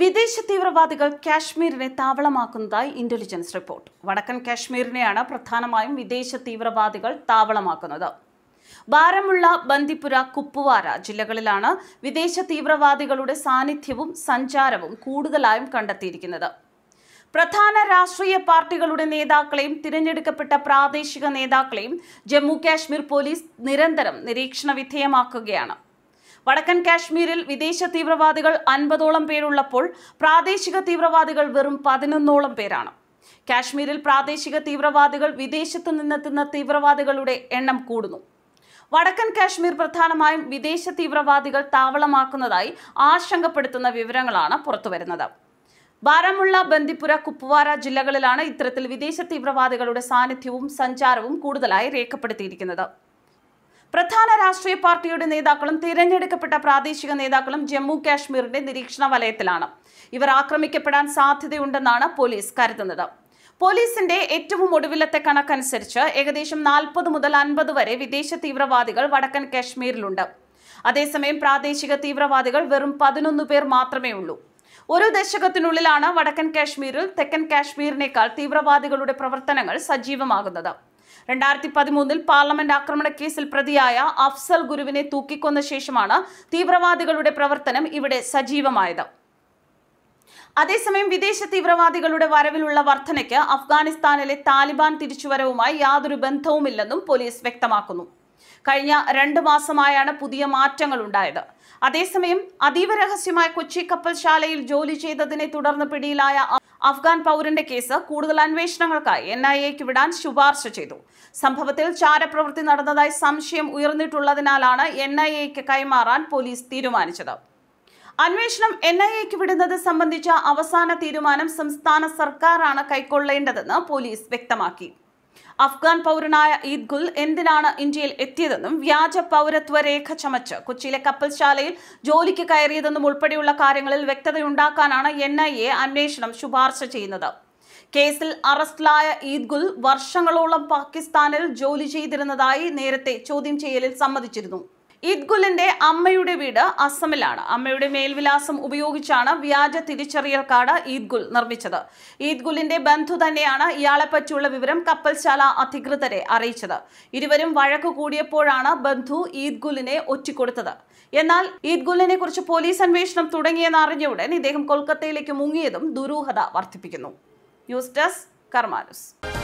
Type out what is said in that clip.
വിദേശ തീവ്രവാദികൾ കാശ്മീരിനെ താവളമാക്കുന്നതായി intelligence report വടക്കൻ കാശ്മീരിനെയാണ് പ്രധാനമായും വിദേശ തീവ്രവാദികൾ താവളമാക്കുന്നത് ബാരമുള്ള ബന്ദിപ്പുര കുപ്പുവാര ജില്ലകളിലാണ് വിദേശ തീവ്രവാദികളുടെ സാന്നിധ്യവും സഞ്ചാരവും കൂടുതലായും കണ്ടെത്തിയിരിക്കുന്നത് പ്രധാന രാഷ്ട്രീയ പാർട്ടികളുടെ നേതാക്കളെയും തിരഞ്ഞെടുക്കപ്പെട്ട പ്രാദേശിക നേതാക്കളെയും ജമ്മു കാശ്മീർ പോലീസ് നിരന്തരം നിരീക്ഷണ വിധേയമാക്കുകയാണ് വടക്കൻ കാശ്മീരിൽ വിദേശ തീവ്രവാദികൾ അൻപതോളം പേരുള്ളപ്പോൾ പ്രാദേശിക തീവ്രവാദികൾ വെറും പതിനൊന്നോളം പേരാണ് കാശ്മീരിൽ പ്രാദേശിക തീവ്രവാദികൾ വിദേശത്ത് നിന്നെത്തുന്ന തീവ്രവാദികളുടെ എണ്ണം കൂടുന്നു വടക്കൻ കാശ്മീർ പ്രധാനമായും വിദേശ തീവ്രവാദികൾ താവളമാക്കുന്നതായി ആശങ്കപ്പെടുത്തുന്ന വിവരങ്ങളാണ് പുറത്തുവരുന്നത് ബാരാമുള്ള ബന്ദിപ്പുര കുപ്വാര ജില്ലകളിലാണ് ഇത്തരത്തിൽ വിദേശ തീവ്രവാദികളുടെ സാന്നിധ്യവും സഞ്ചാരവും കൂടുതലായി രേഖപ്പെടുത്തിയിരിക്കുന്നത് പ്രധാന രാഷ്ട്രീയ പാർട്ടിയുടെ നേതാക്കളും തിരഞ്ഞെടുക്കപ്പെട്ട പ്രാദേശിക നേതാക്കളും ജമ്മു കാശ്മീരിന്റെ നിരീക്ഷണ വലയത്തിലാണ് ഇവർ ആക്രമിക്കപ്പെടാൻ സാധ്യതയുണ്ടെന്നാണ് പോലീസ് കരുതുന്നത് പോലീസിന്റെ ഏറ്റവും ഒടുവിലത്തെ കണക്കനുസരിച്ച് ഏകദേശം നാൽപ്പത് മുതൽ അൻപത് വരെ വിദേശ തീവ്രവാദികൾ വടക്കൻ കാശ്മീരിലുണ്ട് അതേസമയം പ്രാദേശിക തീവ്രവാദികൾ വെറും പതിനൊന്ന് പേർ മാത്രമേ ഉള്ളൂ ഒരു ദശകത്തിനുള്ളിലാണ് വടക്കൻ കാശ്മീരിൽ തെക്കൻ കാശ്മീരിനേക്കാൾ തീവ്രവാദികളുടെ പ്രവർത്തനങ്ങൾ സജീവമാകുന്നത് രണ്ടായിരത്തി പതിമൂന്നിൽ പാർലമെന്റ് ആക്രമണ കേസിൽ പ്രതിയായ അഫ്സൽ ഗുരുവിനെ തൂക്കിക്കൊന്ന ശേഷമാണ് തീവ്രവാദികളുടെ പ്രവർത്തനം ഇവിടെ സജീവമായത് അതേസമയം വിദേശ തീവ്രവാദികളുടെ വരവിലുള്ള വർധനയ്ക്ക് അഫ്ഗാനിസ്ഥാനിലെ താലിബാൻ തിരിച്ചുവരവുമായി യാതൊരു ബന്ധവുമില്ലെന്നും പോലീസ് വ്യക്തമാക്കുന്നു കഴിഞ്ഞ രണ്ടു മാസമായാണ് പുതിയ മാറ്റങ്ങൾ ഉണ്ടായത് അതേസമയം അതീവ രഹസ്യമായ കൊച്ചി കപ്പൽശാലയിൽ ജോലി ചെയ്തതിനെ തുടർന്ന് പിടിയിലായ അഫ്ഗാൻ പൗരന്റെ കേസ് കൂടുതൽ അന്വേഷണങ്ങൾക്കായി എൻ ഐ എക്ക് വിടാൻ ശുപാർശ ചെയ്തു സംഭവത്തിൽ ചാരപ്രവൃത്തി നടന്നതായി സംശയം ഉയർന്നിട്ടുള്ളതിനാലാണ് എൻ ഐ എക്ക് കൈമാറാൻ പോലീസ് തീരുമാനിച്ചത് അന്വേഷണം എൻ ഐ എക്ക് വിടുന്നത് സംബന്ധിച്ച അവസാന തീരുമാനം സംസ്ഥാന സർക്കാരാണ് കൈക്കൊള്ളേണ്ടതെന്ന് പോലീസ് വ്യക്തമാക്കി അഫ്ഗാൻ പൗരനായ ഈദ് ഗുൽ എന്തിനാണ് ഇന്ത്യയിൽ എത്തിയതെന്നും വ്യാജ പൗരത്വ രേഖ ചമച്ച് കൊച്ചിയിലെ കപ്പൽശാലയിൽ ജോലിക്ക് കയറിയതെന്നും ഉൾപ്പെടെയുള്ള കാര്യങ്ങളിൽ വ്യക്തതയുണ്ടാക്കാനാണ് എൻ ഐ എ അന്വേഷണം ശുപാർശ ചെയ്യുന്നത് കേസിൽ അറസ്റ്റിലായ ഈദ് ഗുൽ വർഷങ്ങളോളം പാകിസ്ഥാനിൽ ജോലി ചെയ്തിരുന്നതായി നേരത്തെ ചോദ്യം ചെയ്യലിൽ സമ്മതിച്ചിരുന്നു ഇദ്ഗുലിന്റെ അമ്മയുടെ വീട് അസമിലാണ് അമ്മയുടെ മേൽവിലാസം ഉപയോഗിച്ചാണ് വ്യാജ തിരിച്ചറിയൽ കാർഡ് ഈദ്ഗുൽ നിർമ്മിച്ചത് ഈദ്ഗുലിന്റെ ബന്ധു തന്നെയാണ് ഇയാളെ പറ്റിയുള്ള വിവരം കപ്പൽശാല അധികൃതരെ അറിയിച്ചത് ഇരുവരും വഴക്കു കൂടിയപ്പോഴാണ് ബന്ധു ഈദ്ഗുലിനെ ഒറ്റിക്കൊടുത്തത് എന്നാൽ ഈദ്ഗുലിനെ കുറിച്ച് പോലീസ് അന്വേഷണം തുടങ്ങിയെന്ന് അറിഞ്ഞ ഉടൻ ഇദ്ദേഹം കൊൽക്കത്തയിലേക്ക് മുങ്ങിയതും ദുരൂഹത വർദ്ധിപ്പിക്കുന്നു ന്യൂസ് ഡെസ്ക് കർമാനുസ്